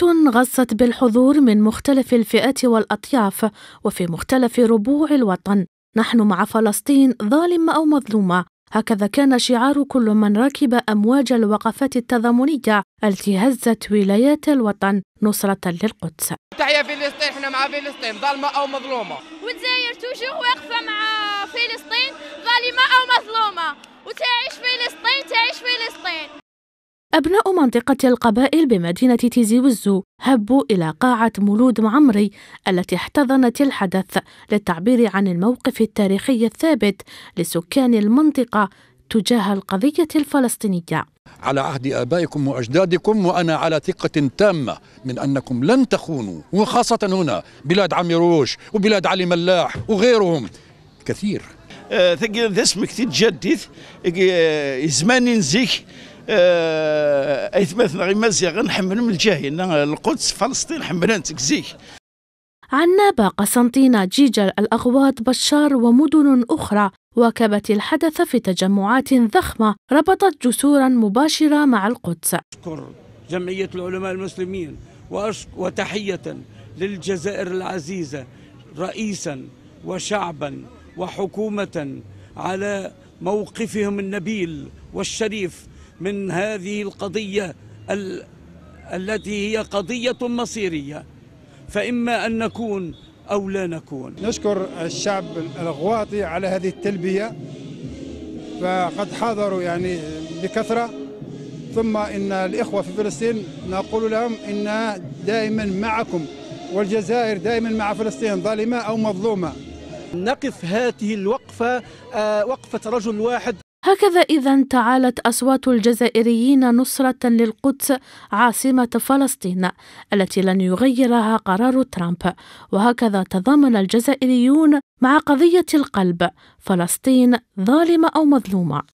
جماعات غصت بالحضور من مختلف الفئات والأطياف وفي مختلف ربوع الوطن نحن مع فلسطين ظالمة أو مظلومة هكذا كان شعار كل من ركب أمواج الوقفات التضامنية التي هزت ولايات الوطن نصرة للقدس تحيا فلسطين احنا مع فلسطين ظالمة أو مظلومة والجزائر توجه واقفة مع فلسطين ظالمة أو مظلومة وتعيش فلسطين تعيش فلسطين أبناء منطقة القبائل بمدينة تيزي وزو هبوا إلى قاعة مولود معمري التي احتضنت الحدث للتعبير عن الموقف التاريخي الثابت لسكان المنطقة تجاه القضية الفلسطينية على عهد آبائكم وأجدادكم وأنا على ثقة تامة من أنكم لن تخونوا وخاصة هنا بلاد عميروش روش وبلاد علي ملاح وغيرهم كثير ثقل اسمك تتجدد زمان نزيك آه، ايثماثنا غير مزيا غنحمل من الجاهي ان القدس فلسطين حملان تكزيك عنابة قسنطينة جيجر الأغواط بشار ومدن أخرى واكبت الحدث في تجمعات ضخمة ربطت جسورا مباشرة مع القدس أشكر جمعية العلماء المسلمين وتحية للجزائر العزيزة رئيسا وشعبا وحكومة على موقفهم النبيل والشريف من هذه القضية ال التي هي قضية مصيرية فإما أن نكون أو لا نكون نشكر الشعب الغواطي على هذه التلبية فقد حاضروا يعني بكثرة ثم إن الإخوة في فلسطين نقول لهم إن دائما معكم والجزائر دائما مع فلسطين ظالمة أو مظلومة نقف هذه الوقفة آه، وقفة رجل واحد هكذا إذا تعالت أصوات الجزائريين نصرة للقدس عاصمة فلسطين التي لن يغيرها قرار ترامب وهكذا تضامن الجزائريون مع قضية القلب فلسطين ظالمة أو مظلومة